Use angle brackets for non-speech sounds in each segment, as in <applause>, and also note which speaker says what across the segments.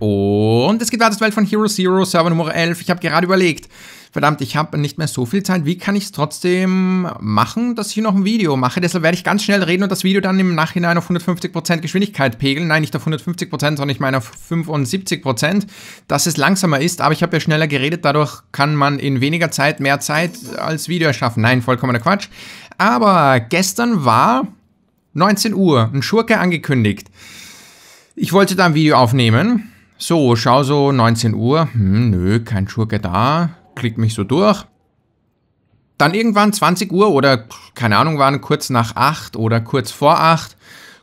Speaker 1: Und es geht weiter zur Welt von Hero Zero, Server Nummer 11. Ich habe gerade überlegt, verdammt, ich habe nicht mehr so viel Zeit. Wie kann ich es trotzdem machen, dass ich noch ein Video mache? Deshalb werde ich ganz schnell reden und das Video dann im Nachhinein auf 150% Geschwindigkeit pegeln. Nein, nicht auf 150%, sondern ich meine auf 75%, dass es langsamer ist. Aber ich habe ja schneller geredet, dadurch kann man in weniger Zeit mehr Zeit als Video erschaffen. Nein, vollkommener Quatsch. Aber gestern war 19 Uhr, ein Schurke angekündigt. Ich wollte da ein Video aufnehmen so, schau so 19 Uhr. Hm, nö, kein Schurke da. Klick mich so durch. Dann irgendwann 20 Uhr oder keine Ahnung, waren kurz nach 8 oder kurz vor 8,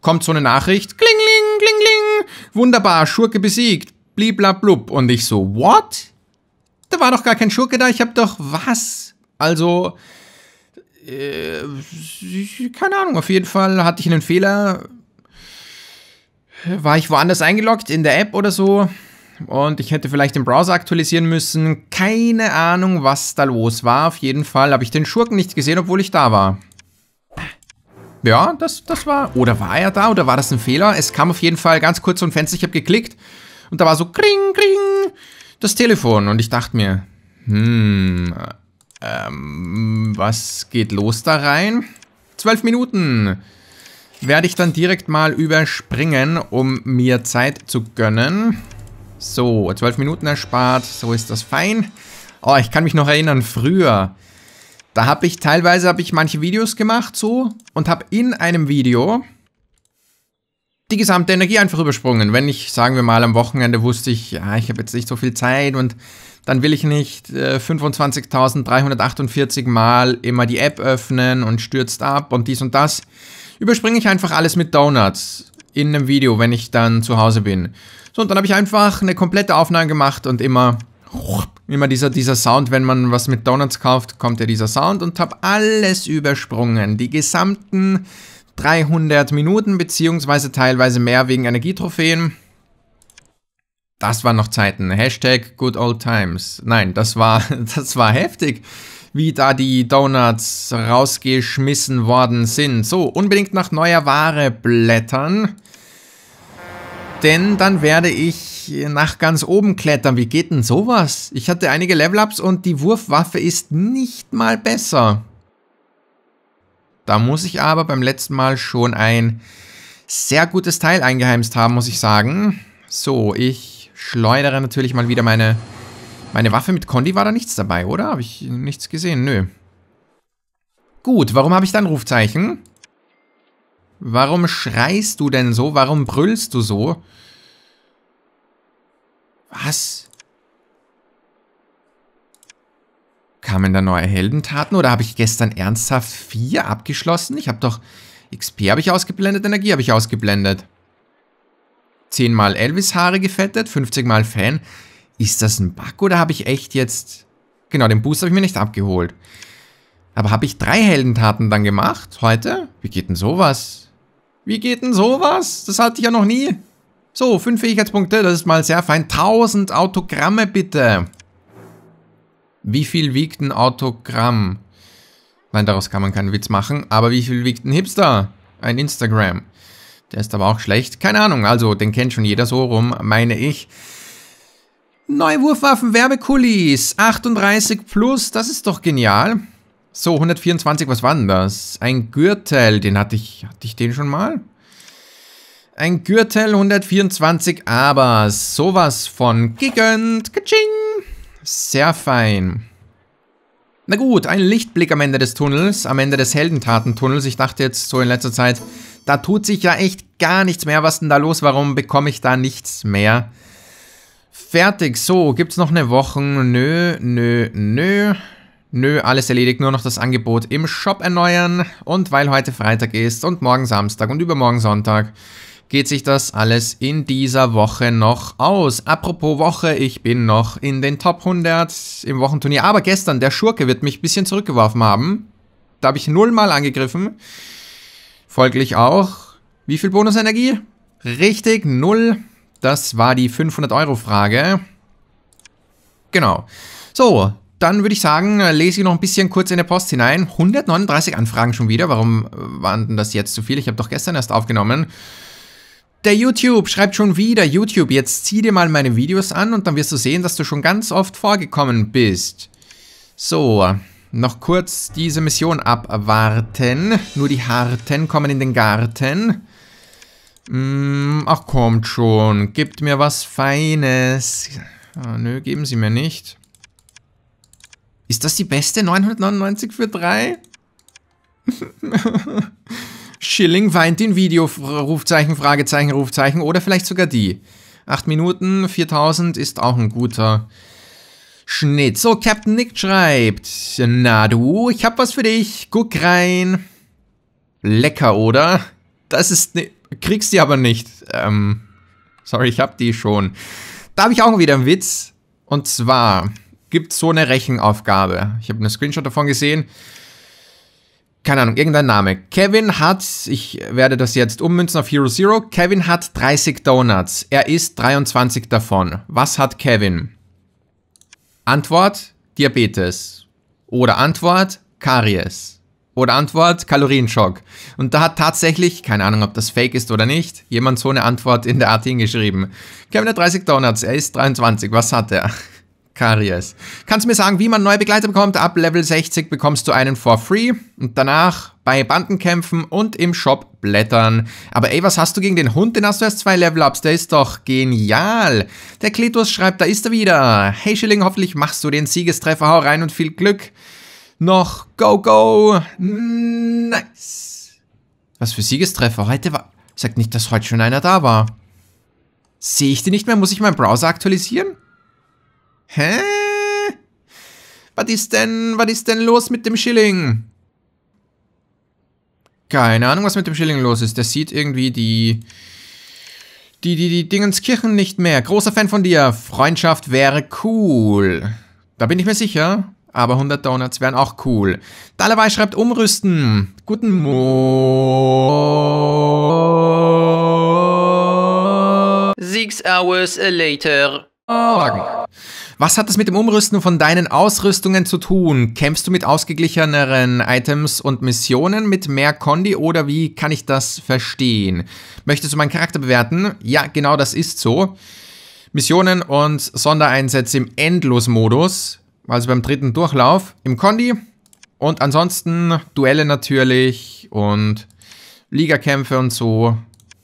Speaker 1: kommt so eine Nachricht. Klingling, klingling. Wunderbar, Schurke besiegt. Bliblablub. Und ich so, what? Da war doch gar kein Schurke da. Ich hab doch was? Also, äh, keine Ahnung. Auf jeden Fall hatte ich einen Fehler war ich woanders eingeloggt in der App oder so und ich hätte vielleicht den Browser aktualisieren müssen. Keine Ahnung, was da los war. Auf jeden Fall habe ich den Schurken nicht gesehen, obwohl ich da war. Ja, das, das war... Oder war er da oder war das ein Fehler? Es kam auf jeden Fall ganz kurz so ein Fenster. Ich habe geklickt und da war so kring, kring das Telefon. Und ich dachte mir, hm, ähm, was geht los da rein? Zwölf Minuten werde ich dann direkt mal überspringen, um mir Zeit zu gönnen. So, 12 Minuten erspart, so ist das fein. Oh, ich kann mich noch erinnern, früher, da habe ich teilweise, habe ich manche Videos gemacht so und habe in einem Video die gesamte Energie einfach übersprungen. Wenn ich, sagen wir mal, am Wochenende wusste ich, ja, ich habe jetzt nicht so viel Zeit und dann will ich nicht äh, 25.348 Mal immer die App öffnen und stürzt ab und dies und das überspringe ich einfach alles mit Donuts in einem Video, wenn ich dann zu Hause bin. So, und dann habe ich einfach eine komplette Aufnahme gemacht und immer, immer dieser, dieser Sound, wenn man was mit Donuts kauft, kommt ja dieser Sound und habe alles übersprungen. Die gesamten 300 Minuten, beziehungsweise teilweise mehr wegen Energietrophäen. Das waren noch Zeiten. Hashtag good old times. Nein, das war, <laughs> das war heftig wie da die Donuts rausgeschmissen worden sind. So, unbedingt nach neuer Ware blättern. Denn dann werde ich nach ganz oben klettern. Wie geht denn sowas? Ich hatte einige Level-Ups und die Wurfwaffe ist nicht mal besser. Da muss ich aber beim letzten Mal schon ein sehr gutes Teil eingeheimst haben, muss ich sagen. So, ich schleudere natürlich mal wieder meine meine Waffe mit Condi war da nichts dabei, oder? Habe ich nichts gesehen? Nö. Gut, warum habe ich dann Rufzeichen? Warum schreist du denn so? Warum brüllst du so? Was? Kamen da neue Heldentaten oder habe ich gestern ernsthaft vier abgeschlossen? Ich habe doch... XP habe ich ausgeblendet, Energie habe ich ausgeblendet. 10 mal Elvis Haare gefettet, 50 mal Fan. Ist das ein Bug oder habe ich echt jetzt... Genau, den Boost habe ich mir nicht abgeholt. Aber habe ich drei Heldentaten dann gemacht heute? Wie geht denn sowas? Wie geht denn sowas? Das hatte ich ja noch nie. So, fünf Fähigkeitspunkte, das ist mal sehr fein. 1000 Autogramme bitte. Wie viel wiegt ein Autogramm? Nein, daraus kann man keinen Witz machen. Aber wie viel wiegt ein Hipster? Ein Instagram. Der ist aber auch schlecht. Keine Ahnung, also den kennt schon jeder so rum, meine ich. Neue Wurfwaffen, Werbekulis, 38 plus, das ist doch genial. So, 124, was war denn das? Ein Gürtel, den hatte ich, hatte ich den schon mal? Ein Gürtel 124, aber sowas von gegönnt. Kaching. Sehr fein. Na gut, ein Lichtblick am Ende des Tunnels, am Ende des Heldentatentunnels. Ich dachte jetzt so in letzter Zeit, da tut sich ja echt gar nichts mehr. Was denn da los? Warum bekomme ich da nichts mehr? Fertig, so, gibt's noch eine Woche? Nö, nö, nö. Nö, alles erledigt, nur noch das Angebot im Shop erneuern. Und weil heute Freitag ist und morgen Samstag und übermorgen Sonntag, geht sich das alles in dieser Woche noch aus. Apropos Woche, ich bin noch in den Top 100 im Wochenturnier. Aber gestern, der Schurke wird mich ein bisschen zurückgeworfen haben. Da habe ich nullmal angegriffen. Folglich auch, wie viel Bonusenergie? Richtig, null. Das war die 500-Euro-Frage. Genau. So, dann würde ich sagen, äh, lese ich noch ein bisschen kurz in der Post hinein. 139 Anfragen schon wieder. Warum waren denn das jetzt zu viele? Ich habe doch gestern erst aufgenommen. Der YouTube schreibt schon wieder, YouTube, jetzt zieh dir mal meine Videos an und dann wirst du sehen, dass du schon ganz oft vorgekommen bist. So, noch kurz diese Mission abwarten. Nur die Harten kommen in den Garten. Mm, ach kommt schon, gebt mir was Feines. Ah, nö, geben sie mir nicht. Ist das die beste 999 für 3? <laughs> Schilling weint in Video, Rufzeichen, Fragezeichen, Rufzeichen oder vielleicht sogar die. 8 Minuten, 4000 ist auch ein guter Schnitt. So, Captain Nick schreibt, na du, ich hab was für dich, guck rein. Lecker, oder? Das ist ne kriegst die aber nicht. Ähm, sorry, ich hab die schon. Da habe ich auch wieder einen Witz. Und zwar gibt es so eine Rechenaufgabe. Ich habe einen Screenshot davon gesehen. Keine Ahnung, irgendein Name. Kevin hat, ich werde das jetzt ummünzen auf Hero Zero. Kevin hat 30 Donuts. Er isst 23 davon. Was hat Kevin? Antwort: Diabetes. Oder Antwort: Karies. Oder Antwort, Kalorienschock. Und da hat tatsächlich, keine Ahnung, ob das fake ist oder nicht, jemand so eine Antwort in der Art hingeschrieben. Kevin hat 30 Donuts, er ist 23, was hat er? <laughs> Karies. Kannst du mir sagen, wie man neue Begleiter bekommt? Ab Level 60 bekommst du einen for free und danach bei Bandenkämpfen und im Shop blättern. Aber ey, was hast du gegen den Hund? Den hast du erst zwei Level-Ups, der ist doch genial. Der Kletus schreibt, da ist er wieder. Hey Schilling, hoffentlich machst du den Siegestreffer, hau rein und viel Glück noch. Go, go. Nice. Was für Siegestreffer. Heute war... Sagt nicht, dass heute schon einer da war. Sehe ich den nicht mehr? Muss ich meinen Browser aktualisieren? Hä? Was ist denn... Was ist denn los mit dem Schilling? Keine Ahnung, was mit dem Schilling los ist. Der sieht irgendwie die... Die, die, die Dingenskirchen nicht mehr. Großer Fan von dir. Freundschaft wäre cool. Da bin ich mir sicher. Aber 100 Donuts wären auch cool. Dalawai schreibt umrüsten. Guten Morgen. Six hours later. Morgen. Oh, Was hat das mit dem Umrüsten von deinen Ausrüstungen zu tun? Kämpfst du mit ausgeglicheneren Items und Missionen mit mehr Kondi oder wie kann ich das verstehen? Möchtest du meinen Charakter bewerten? Ja, genau das ist so. Missionen und Sondereinsätze im Endlosmodus also beim dritten Durchlauf im Condi. Und ansonsten Duelle natürlich und Ligakämpfe und so,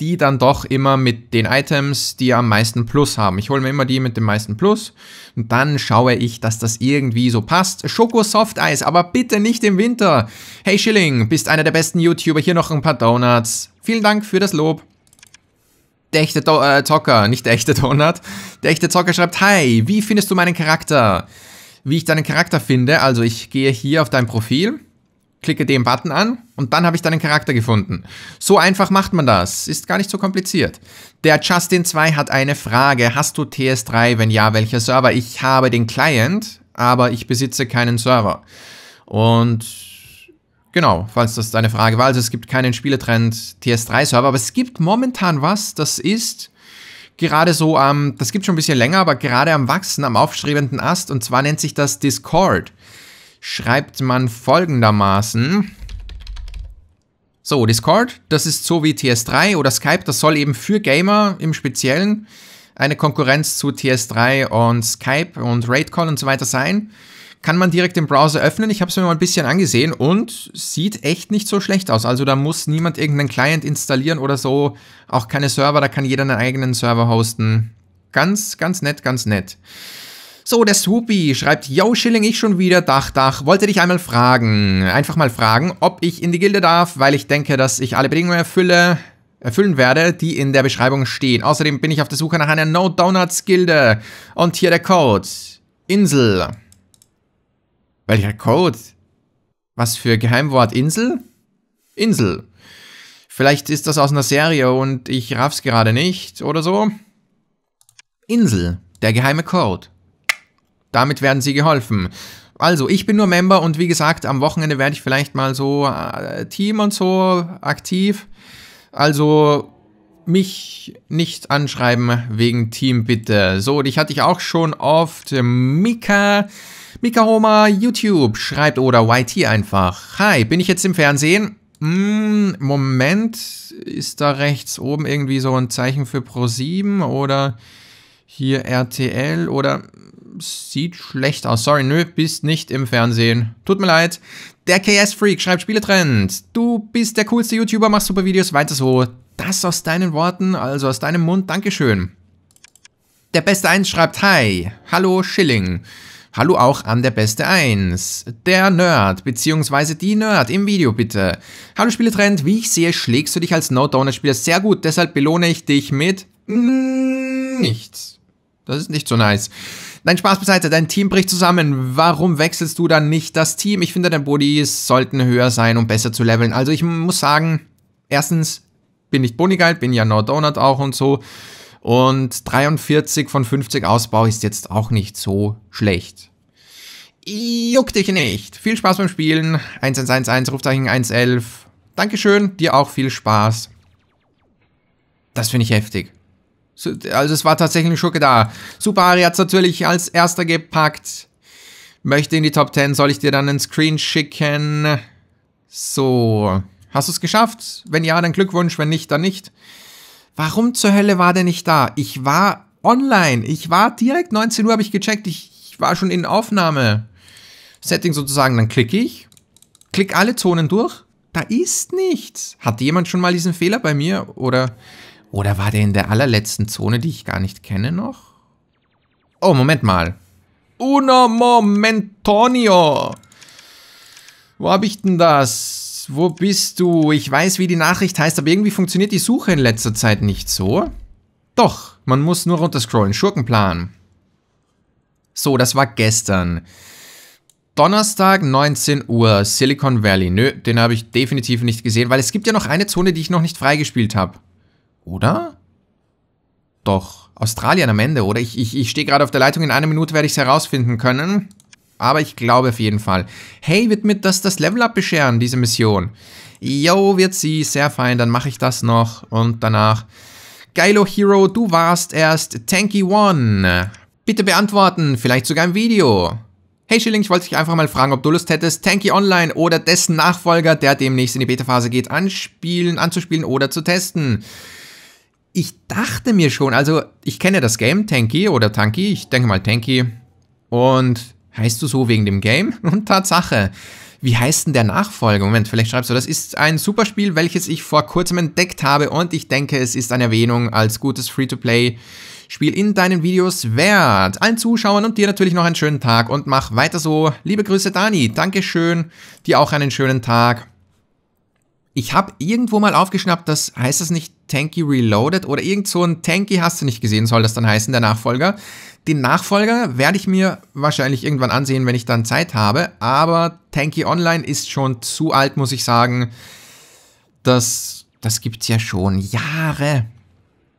Speaker 1: die dann doch immer mit den Items, die am meisten Plus haben. Ich hole mir immer die mit dem meisten Plus und dann schaue ich, dass das irgendwie so passt. Schoko Soft Eis, aber bitte nicht im Winter. Hey Schilling, bist einer der besten YouTuber, hier noch ein paar Donuts. Vielen Dank für das Lob. Der echte Do äh, Zocker, nicht der echte Donut. Der echte Zocker schreibt, Hi, wie findest du meinen Charakter? wie ich deinen Charakter finde. Also ich gehe hier auf dein Profil, klicke den Button an und dann habe ich deinen Charakter gefunden. So einfach macht man das. Ist gar nicht so kompliziert. Der Justin 2 hat eine Frage. Hast du TS3? Wenn ja, welcher Server? Ich habe den Client, aber ich besitze keinen Server. Und genau, falls das deine Frage war. Also es gibt keinen Spieletrend TS3 Server, aber es gibt momentan was, das ist gerade so am, das gibt schon ein bisschen länger, aber gerade am Wachsen, am aufstrebenden Ast. Und zwar nennt sich das Discord. Schreibt man folgendermaßen. So, Discord, das ist so wie TS3 oder Skype, das soll eben für Gamer im Speziellen eine Konkurrenz zu TS3 und Skype und Raidcall und so weiter sein kann man direkt den Browser öffnen. Ich habe es mir mal ein bisschen angesehen und sieht echt nicht so schlecht aus. Also da muss niemand irgendeinen Client installieren oder so. Auch keine Server, da kann jeder einen eigenen Server hosten. Ganz, ganz nett, ganz nett. So, der Swoopy schreibt, Yo, Schilling, ich schon wieder, Dach, Dach, wollte dich einmal fragen, einfach mal fragen, ob ich in die Gilde darf, weil ich denke, dass ich alle Bedingungen erfülle, erfüllen werde, die in der Beschreibung stehen. Außerdem bin ich auf der Suche nach einer No-Donuts-Gilde. Und hier der Code. Insel. Welcher Code? Was für Geheimwort Insel? Insel. Vielleicht ist das aus einer Serie und ich raff's gerade nicht oder so. Insel, der geheime Code. Damit werden Sie geholfen. Also, ich bin nur Member und wie gesagt, am Wochenende werde ich vielleicht mal so äh, Team und so aktiv. Also, mich nicht anschreiben wegen Team bitte. So, dich hatte ich auch schon oft. Mika. Mikahoma YouTube schreibt oder YT einfach. Hi, bin ich jetzt im Fernsehen? Hm, Moment, ist da rechts oben irgendwie so ein Zeichen für Pro7 oder hier RTL oder sieht schlecht aus. Sorry, nö, bist nicht im Fernsehen. Tut mir leid. Der KS Freak schreibt Spieletrend. Du bist der coolste YouTuber, machst super Videos, weiter so. Das aus deinen Worten, also aus deinem Mund, Dankeschön. Der Beste 1 schreibt Hi, hallo Schilling. Hallo auch an der Beste 1, der Nerd beziehungsweise die Nerd im Video bitte. Hallo Spieletrend, wie ich sehe, schlägst du dich als No-Donut-Spieler sehr gut, deshalb belohne ich dich mit nichts. Das ist nicht so nice. Dein Spaß beiseite, dein Team bricht zusammen. Warum wechselst du dann nicht das Team? Ich finde, deine Bodies sollten höher sein, um besser zu leveln. Also ich muss sagen, erstens bin ich Bonigeil, bin ja No Donut auch und so. Und 43 von 50 Ausbau ist jetzt auch nicht so schlecht. Juck dich nicht. Viel Spaß beim Spielen. 1111, Rufzeichen 111. Dankeschön, dir auch viel Spaß. Das finde ich heftig. Also es war tatsächlich Schurke da. Super Ari hat es natürlich als erster gepackt. Möchte in die Top 10, soll ich dir dann einen Screen schicken? So. Hast du es geschafft? Wenn ja, dann Glückwunsch, wenn nicht, dann nicht. Warum zur Hölle war der nicht da? Ich war online. Ich war direkt 19 Uhr, habe ich gecheckt. Ich, ich war schon in Aufnahme. Setting sozusagen. Dann klicke ich. Klick alle Zonen durch. Da ist nichts. Hatte jemand schon mal diesen Fehler bei mir? Oder, oder war der in der allerletzten Zone, die ich gar nicht kenne noch? Oh, Moment mal. Uno momentonio. Wo habe ich denn das? wo bist du? Ich weiß, wie die Nachricht heißt, aber irgendwie funktioniert die Suche in letzter Zeit nicht so. Doch, man muss nur runterscrollen. Schurkenplan. So, das war gestern. Donnerstag, 19 Uhr, Silicon Valley. Nö, den habe ich definitiv nicht gesehen, weil es gibt ja noch eine Zone, die ich noch nicht freigespielt habe. Oder? Doch. Australien am Ende, oder? Ich, ich, ich stehe gerade auf der Leitung, in einer Minute werde ich es herausfinden können. Aber ich glaube auf jeden Fall. Hey, wird mir das das Level-Up bescheren, diese Mission? Yo, wird sie. Sehr fein, dann mache ich das noch. Und danach... Geilo Hero, du warst erst Tanky One. Bitte beantworten, vielleicht sogar im Video. Hey Schilling, ich wollte dich einfach mal fragen, ob du Lust hättest, Tanky Online oder dessen Nachfolger, der demnächst in die Beta-Phase geht, anspielen, anzuspielen oder zu testen. Ich dachte mir schon, also ich kenne das Game Tanky oder Tanky, ich denke mal Tanky. Und Heißt du so wegen dem Game? <laughs> Und Tatsache. Wie heißt denn der Nachfolger? Moment, vielleicht schreibst du, das ist ein Superspiel, welches ich vor kurzem entdeckt habe und ich denke, es ist eine Erwähnung als gutes Free-to-Play. Spiel in deinen Videos wert. Allen Zuschauern und dir natürlich noch einen schönen Tag und mach weiter so. Liebe Grüße, Dani. Dankeschön. Dir auch einen schönen Tag. Ich habe irgendwo mal aufgeschnappt, das heißt das nicht Tanky Reloaded oder irgend so ein Tanky hast du nicht gesehen, soll das dann heißen, der Nachfolger. Den Nachfolger werde ich mir wahrscheinlich irgendwann ansehen, wenn ich dann Zeit habe, aber Tanky Online ist schon zu alt, muss ich sagen. Das, das gibt's ja schon Jahre.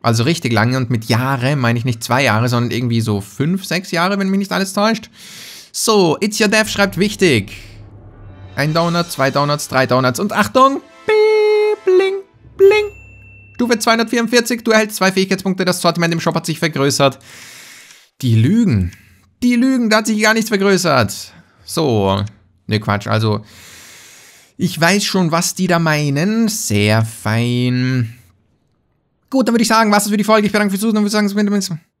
Speaker 1: Also richtig lange und mit Jahre meine ich nicht zwei Jahre, sondern irgendwie so fünf, sechs Jahre, wenn mich nicht alles täuscht. So, It's Your Dev schreibt wichtig. Ein Donut, zwei Donuts, drei Donuts und Achtung! Stufe 244, du erhältst zwei Fähigkeitspunkte, das Sortiment im Shop hat sich vergrößert. Die Lügen. Die Lügen, da hat sich gar nichts vergrößert. So, ne Quatsch, also ich weiß schon, was die da meinen. Sehr fein. Gut, dann würde ich sagen, was ist für die Folge. Ich bedanke fürs Zuschauen und würde sagen, es